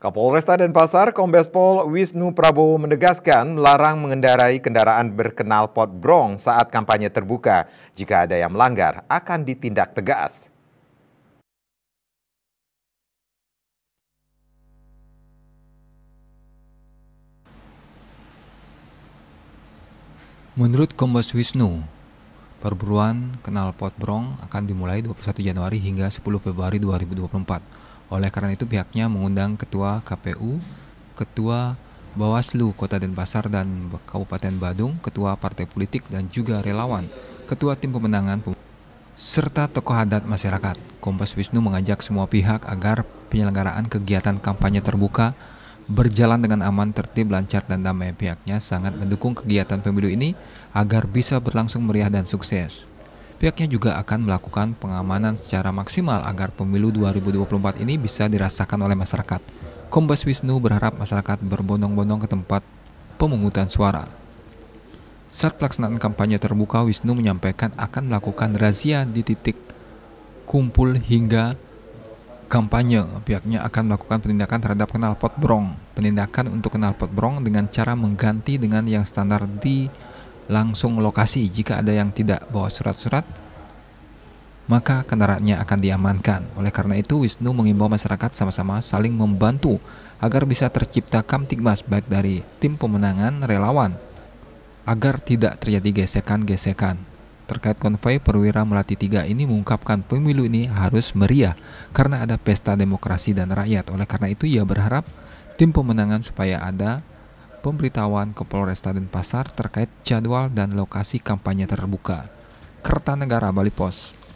Kapolresta Denpasar, Kombes Pol Wisnu Prabowo menegaskan melarang mengendarai kendaraan berkenal pot brong saat kampanye terbuka. Jika ada yang melanggar, akan ditindak tegas. Menurut Kombes Wisnu, perburuan kenal pot brong akan dimulai 21 Januari hingga 10 Februari 2024 oleh karena itu pihaknya mengundang Ketua KPU, Ketua Bawaslu Kota Denpasar dan Kabupaten Badung, Ketua Partai Politik dan juga relawan, Ketua Tim Pemenangan, serta tokoh adat masyarakat. Kompas Wisnu mengajak semua pihak agar penyelenggaraan kegiatan kampanye terbuka berjalan dengan aman, tertib, lancar, dan damai. Pihaknya sangat mendukung kegiatan pemilu ini agar bisa berlangsung meriah dan sukses. Pihaknya juga akan melakukan pengamanan secara maksimal agar pemilu 2024 ini bisa dirasakan oleh masyarakat. Kombes Wisnu berharap masyarakat berbondong-bondong ke tempat pemungutan suara. Saat pelaksanaan kampanye terbuka, Wisnu menyampaikan akan melakukan razia di titik kumpul hingga kampanye. Pihaknya akan melakukan penindakan terhadap kenalpot brong. Penindakan untuk kenalpot brong dengan cara mengganti dengan yang standar di langsung lokasi jika ada yang tidak bawa surat-surat, maka kendaraannya akan diamankan. Oleh karena itu, Wisnu mengimbau masyarakat sama-sama saling membantu agar bisa tercipta kamtikmas baik dari tim pemenangan relawan agar tidak terjadi gesekan-gesekan. Terkait konvoy perwira Melati tiga ini mengungkapkan pemilu ini harus meriah karena ada pesta demokrasi dan rakyat. Oleh karena itu ia berharap tim pemenangan supaya ada pemberitahuan ke Polresta Denpasar terkait jadwal dan lokasi kampanye terbuka. Kertanegara Bali Pos.